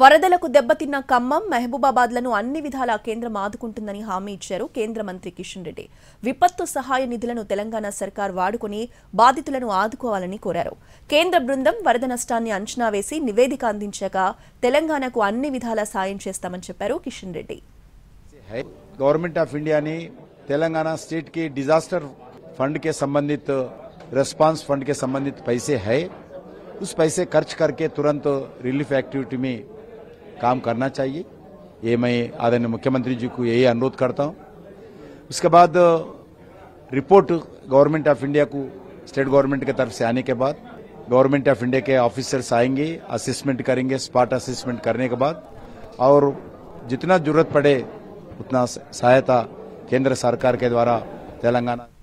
వరదలకు దెబ్బతిన్న ఖమ్మం మహబూబాబాద్లను అన్ని విధాల కేంద్రం ఆదుకుంటుందని హామీ ఇచ్చారు కేంద్ర మంత్రి కిషన్ రెడ్డి విపత్తు సహాయ నిధులను తెలంగాణ సర్కార్ వాడుకుని బాధితులను ఆదుకోవాలని కోరారు కేంద్ర బృందం వరద నష్టాన్ని అంచనా వేసి నివేదిక అందించాక తెలంగాణకు అన్ని విధాలా సాయం చేస్తామని చెప్పారు కిషన్ రెడ్డి గవర్నమెంట్ ఆఫ్ ఇండియాని తెలంగాణ స్టేట్ కి డిజాస్టర్ ఫండ్ के సంబంధిత రెస్పాన్స్ ఫండ్ के సంబంధిత పైసే హై ఉస్ పైసే ఖర్చు కర్కే तुरंत రిలీఫ్ యాక్టివిటీ में काम करना चाहिए ये मैं आदरणीय मुख्यमंत्री जी को यही अनुरोध करता हूँ उसके बाद रिपोर्ट गवर्नमेंट ऑफ इंडिया को स्टेट गवर्नमेंट के तरफ से आने के बाद गवर्नमेंट ऑफ इंडिया के ऑफिसर्स आएंगे असिस्मेंट करेंगे स्पॉट असिस्मेंट करने के बाद और जितना जरूरत पड़े उतना सहायता केंद्र सरकार के द्वारा तेलंगाना